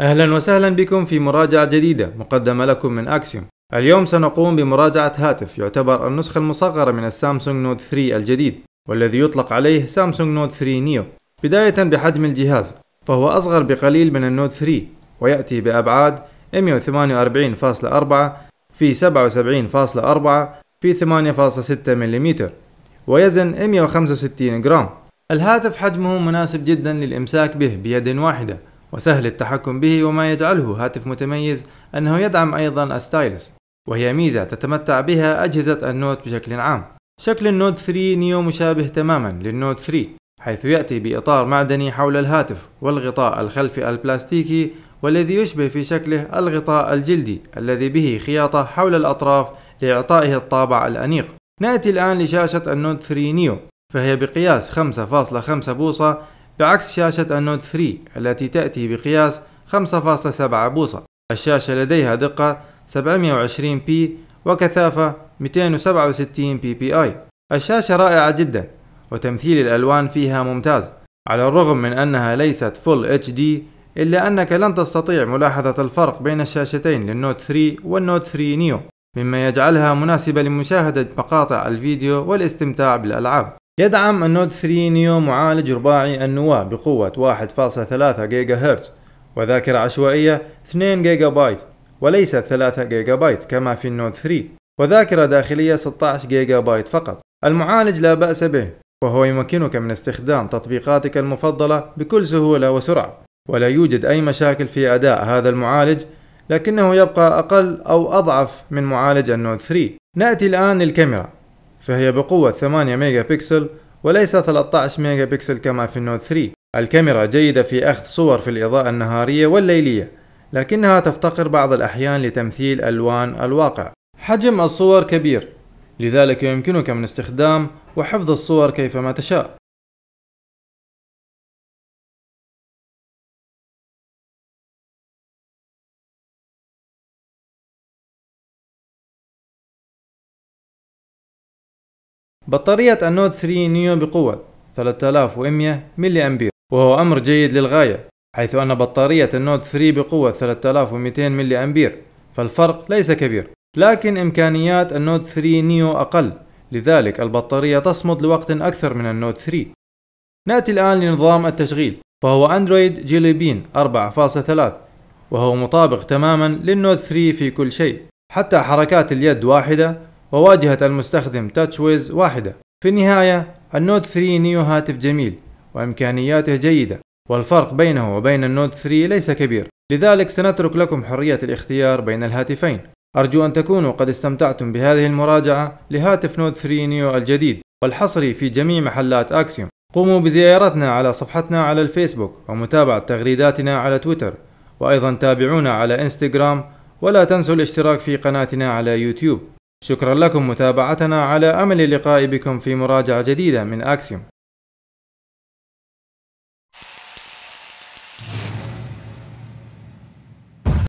أهلا وسهلا بكم في مراجعة جديدة مقدمة لكم من أكسيوم اليوم سنقوم بمراجعة هاتف يعتبر النسخة المصغرة من السامسونج نوت 3 الجديد والذي يطلق عليه سامسونج نوت 3 نيو بداية بحجم الجهاز فهو أصغر بقليل من النوت 3 ويأتي بأبعاد 148.4 في 77.4 في 8.6 ملم ويزن 165 جرام الهاتف حجمه مناسب جدا للإمساك به بيد واحدة وسهل التحكم به وما يجعله هاتف متميز أنه يدعم أيضا الستايلس وهي ميزة تتمتع بها أجهزة النوت بشكل عام شكل النوت 3 نيو مشابه تماما للنوت 3 حيث يأتي بإطار معدني حول الهاتف والغطاء الخلفي البلاستيكي والذي يشبه في شكله الغطاء الجلدي الذي به خياطة حول الأطراف لإعطائه الطابع الأنيق نأتي الآن لشاشة النوت 3 نيو فهي بقياس 5.5 بوصة بعكس شاشة النوت 3 التي تأتي بقياس 5.7 بوصة الشاشة لديها دقة بي وكثافة 267 بي بي اي الشاشة رائعة جدا وتمثيل الألوان فيها ممتاز على الرغم من أنها ليست فول اتش دي إلا أنك لن تستطيع ملاحظة الفرق بين الشاشتين للنوت 3 والنوت 3 نيو مما يجعلها مناسبة لمشاهدة مقاطع الفيديو والاستمتاع بالألعاب يدعم النود 3 نيو معالج رباعي النواة بقوة 1.3 جيجا هرتز وذاكرة عشوائية 2 جيجا بايت وليست 3 جيجا بايت كما في النود 3 وذاكرة داخلية 16 جيجا بايت فقط المعالج لا بأس به وهو يمكنك من استخدام تطبيقاتك المفضلة بكل سهولة وسرعة ولا يوجد أي مشاكل في أداء هذا المعالج لكنه يبقى أقل أو أضعف من معالج النود 3 نأتي الآن للكاميرا فهي بقوة 8 ميجا بكسل وليس 13 ميجا بكسل كما في النوت 3 الكاميرا جيدة في أخذ صور في الإضاءة النهارية والليلية لكنها تفتقر بعض الأحيان لتمثيل ألوان الواقع حجم الصور كبير لذلك يمكنك من استخدام وحفظ الصور كيفما تشاء بطارية النود 3 نيو بقوة 3100 ملي أمبير وهو أمر جيد للغاية حيث أن بطارية النود 3 بقوة 3200 ملي أمبير فالفرق ليس كبير لكن إمكانيات النود 3 نيو أقل لذلك البطارية تصمد لوقت أكثر من النود 3 نأتي الآن لنظام التشغيل فهو أندرويد جيلي بين 4.3 وهو مطابق تماما للنود 3 في كل شيء حتى حركات اليد واحدة وواجهة المستخدم TouchWiz واحدة في النهاية النوت 3 نيو هاتف جميل وإمكانياته جيدة والفرق بينه وبين النوت 3 ليس كبير لذلك سنترك لكم حرية الاختيار بين الهاتفين أرجو أن تكونوا قد استمتعتم بهذه المراجعة لهاتف نوت 3 نيو الجديد والحصري في جميع محلات أكسيوم قوموا بزيارتنا على صفحتنا على الفيسبوك ومتابعة تغريداتنا على تويتر وأيضا تابعونا على إنستغرام ولا تنسوا الاشتراك في قناتنا على يوتيوب شكرا لكم متابعتنا على أمل اللقاء بكم في مراجعة جديدة من أكسيوم